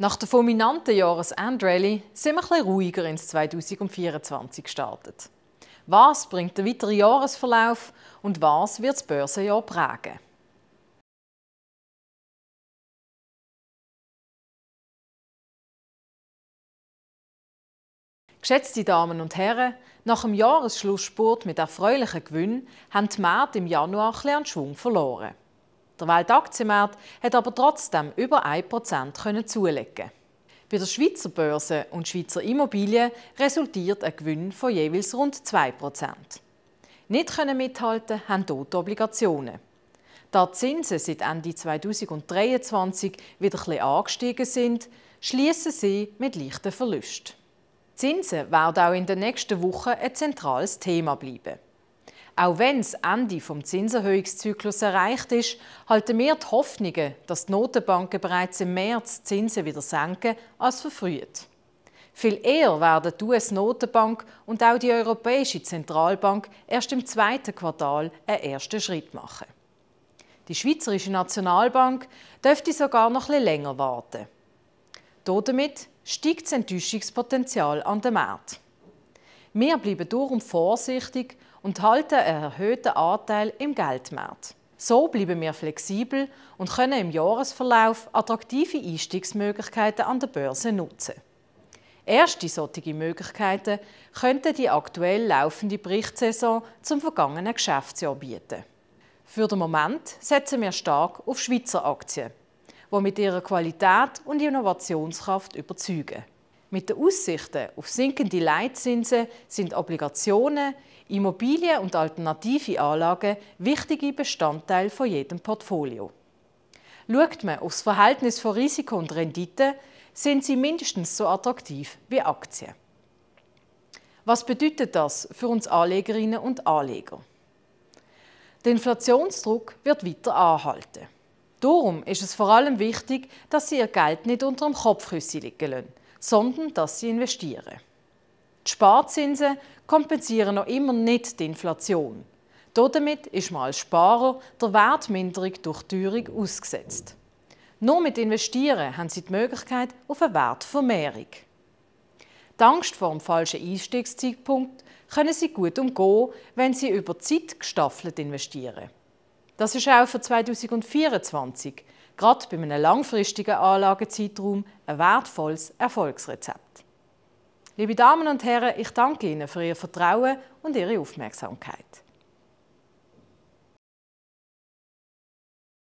Nach der fulminanten Jahresendrallye sind wir etwas ruhiger ins 2024 gestartet. Was bringt der weitere Jahresverlauf und was wird das Börsenjahr prägen? Geschätzte Damen und Herren, nach dem Jahresschlusssport mit erfreulichen Gewinnen haben die Märkte im Januar ein Schwung verloren. Der Weltaktienmarkt hat aber trotzdem über 1% zulegen bei der Schweizer Börse und Schweizer Immobilien resultiert ein Gewinn von jeweils rund 2%. Nicht können mithalten haben dort Obligationen. Da die Zinsen seit Ende 2023 wieder etwas angestiegen sind, schließen sie mit leichten Verlusten. Zinsen werden auch in den nächsten Wochen ein zentrales Thema bleiben. Auch wenn das Ende des Zinserhöhungszyklus erreicht ist, halten wir die Hoffnungen, dass die Notenbanken bereits im März die Zinsen wieder senken, als verfrüht. Viel eher werden die US-Notenbank und auch die Europäische Zentralbank erst im zweiten Quartal einen ersten Schritt machen. Die Schweizerische Nationalbank dürfte sogar noch etwas länger warten. Damit steigt das Enttäuschungspotenzial an den Märkten. Wir bleiben darum vorsichtig und halten einen erhöhten Anteil im Geldmarkt. So bleiben wir flexibel und können im Jahresverlauf attraktive Einstiegsmöglichkeiten an der Börse nutzen. Erste solche Möglichkeiten könnte die aktuell laufende Berichtssaison zum vergangenen Geschäftsjahr bieten. Für den Moment setzen wir stark auf Schweizer Aktien, die mit ihrer Qualität und Innovationskraft überzeugen. Mit den Aussichten auf sinkende Leitzinsen sind Obligationen, Immobilien und alternative Anlagen wichtige Bestandteile von jedem Portfolio. Schaut man auf das Verhältnis von Risiko und Rendite, sind sie mindestens so attraktiv wie Aktien. Was bedeutet das für uns Anlegerinnen und Anleger? Der Inflationsdruck wird weiter anhalten. Darum ist es vor allem wichtig, dass Sie Ihr Geld nicht unter dem Kopfhäuschen liegen lassen sondern dass sie investieren. Die Sparzinsen kompensieren noch immer nicht die Inflation. Damit ist man als Sparer der Wertminderung durch Teuerung ausgesetzt. Nur mit Investieren haben sie die Möglichkeit auf eine Wertvermehrung. Die Angst vor dem falschen Einstiegszeitpunkt können sie gut umgehen, wenn sie über Zeit gestaffelt investieren. Das ist auch für 2024, gerade bei einem langfristigen Anlagezeitraum, ein wertvolles Erfolgsrezept. Liebe Damen und Herren, ich danke Ihnen für Ihr Vertrauen und Ihre Aufmerksamkeit.